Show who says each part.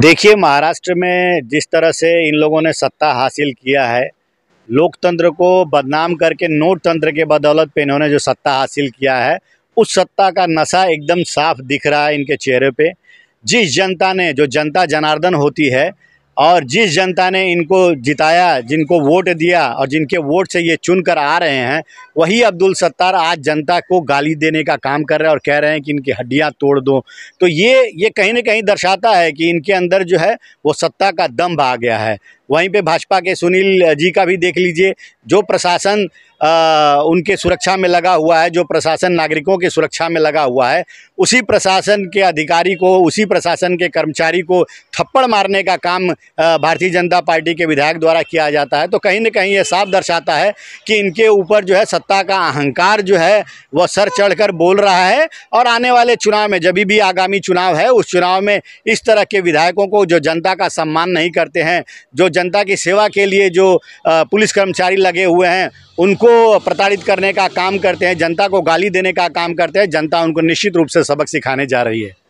Speaker 1: देखिए महाराष्ट्र में जिस तरह से इन लोगों ने सत्ता हासिल किया है लोकतंत्र को बदनाम करके नोट तंत्र के बदौलत पे इन्होंने जो सत्ता हासिल किया है उस सत्ता का नशा एकदम साफ दिख रहा है इनके चेहरे पे जिस जनता ने जो जनता जनार्दन होती है और जिस जनता ने इनको जिताया जिनको वोट दिया और जिनके वोट से ये चुन कर आ रहे हैं वही अब्दुल सत्तार आज जनता को गाली देने का काम कर रहे हैं और कह रहे हैं कि इनकी हड्डियां तोड़ दो तो ये ये कहीं ना कहीं दर्शाता है कि इनके अंदर जो है वो सत्ता का दम्भ आ गया है वहीं पे भाजपा के सुनील जी का भी देख लीजिए जो प्रशासन उनके सुरक्षा में लगा हुआ है जो प्रशासन नागरिकों के सुरक्षा में लगा हुआ है उसी प्रशासन के अधिकारी को उसी प्रशासन के कर्मचारी को थप्पड़ मारने का काम भारतीय जनता पार्टी के विधायक द्वारा किया जाता है तो कहीं ना कहीं ये साफ दर्शाता है कि इनके ऊपर जो है सत्ता का अहंकार जो है वह सर चढ़कर बोल रहा है और आने वाले चुनाव में जब भी आगामी चुनाव है उस चुनाव में इस तरह के विधायकों को जो जनता का सम्मान नहीं करते हैं जो जनता की सेवा के लिए जो पुलिस कर्मचारी लगे हुए हैं उनको प्रताड़ित करने का काम करते हैं जनता को गाली देने का काम करते हैं जनता उनको निश्चित रूप से सबक सिखाने जा रही है